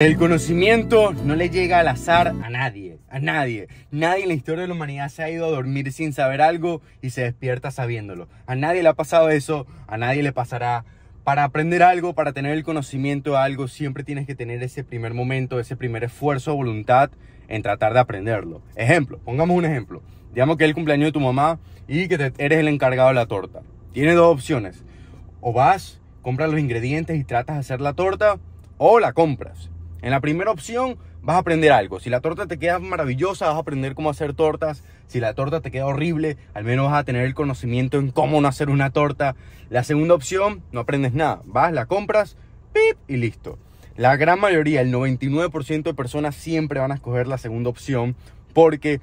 El conocimiento no le llega al azar a nadie, a nadie. Nadie en la historia de la humanidad se ha ido a dormir sin saber algo y se despierta sabiéndolo. A nadie le ha pasado eso, a nadie le pasará. Para aprender algo, para tener el conocimiento de algo, siempre tienes que tener ese primer momento, ese primer esfuerzo, voluntad en tratar de aprenderlo. Ejemplo, pongamos un ejemplo. Digamos que es el cumpleaños de tu mamá y que eres el encargado de la torta. Tienes dos opciones. O vas, compras los ingredientes y tratas de hacer la torta, o la compras en la primera opción vas a aprender algo. Si la torta te queda maravillosa, vas a aprender cómo hacer tortas. Si la torta te queda horrible, al menos vas a tener el conocimiento en cómo no hacer una torta. La segunda opción, no aprendes nada. Vas, la compras, pip, y listo. La gran mayoría, el 99% de personas siempre van a escoger la segunda opción porque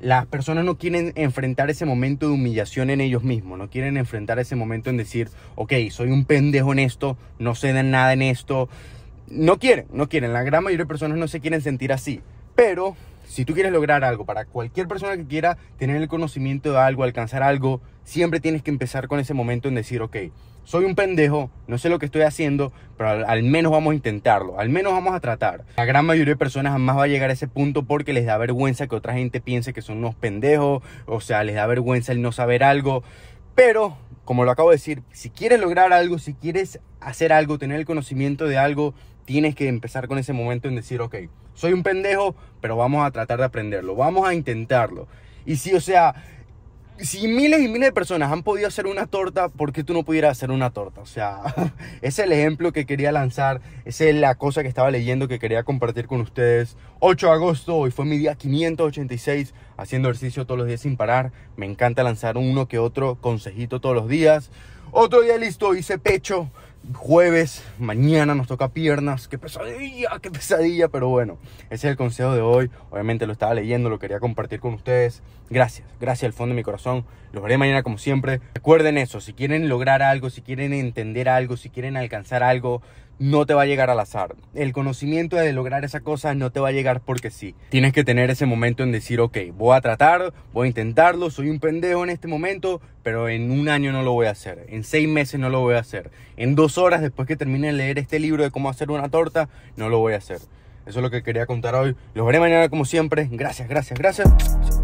las personas no quieren enfrentar ese momento de humillación en ellos mismos, no quieren enfrentar ese momento en decir, ok, soy un pendejo en esto, no sé nada en esto, no quieren, no quieren. La gran mayoría de personas no se quieren sentir así. Pero si tú quieres lograr algo, para cualquier persona que quiera tener el conocimiento de algo, alcanzar algo, siempre tienes que empezar con ese momento en decir, ok, soy un pendejo, no sé lo que estoy haciendo, pero al, menos vamos a intentarlo, al menos vamos a tratar. La gran mayoría de personas jamás va a llegar a ese punto porque les da vergüenza que otra gente piense que son unos pendejos, o sea, les da vergüenza el no saber algo, pero... Como lo acabo de decir, si quieres lograr algo, si quieres hacer algo, tener el conocimiento de algo, tienes que empezar con ese momento en decir, ok, soy un pendejo, pero vamos a tratar de aprenderlo, vamos a intentarlo. Y si o sea, si miles y miles de personas han podido hacer una torta, ¿por qué tú no pudieras hacer una torta? O sea, es el ejemplo que quería lanzar, es la cosa que estaba leyendo que quería compartir con ustedes. 8 de agosto, hoy fue mi día 586, haciendo ejercicio todos los días sin parar. Me encanta lanzar uno que otro consejito todos los días. Otro día listo, hice pecho jueves, mañana nos toca piernas, qué pesadilla, qué pesadilla, pero bueno, ese es el consejo de hoy, obviamente lo estaba leyendo, lo quería compartir con ustedes, gracias, gracias al fondo de mi corazón, los veré mañana como siempre, recuerden eso, si quieren lograr algo, si quieren entender algo, si quieren alcanzar algo, no te va a llegar al azar. El conocimiento de lograr esa cosa no te va a llegar porque sí. Tienes que tener ese momento en decir, ok, voy a tratar, voy a intentarlo, soy un pendejo en este momento, pero en un año no lo voy a hacer, en seis meses no lo voy a hacer, en dos horas después que termine de leer este libro de cómo hacer una torta, no lo voy a hacer. Eso es lo que quería contar hoy. Los veré mañana como siempre. Gracias, gracias, gracias.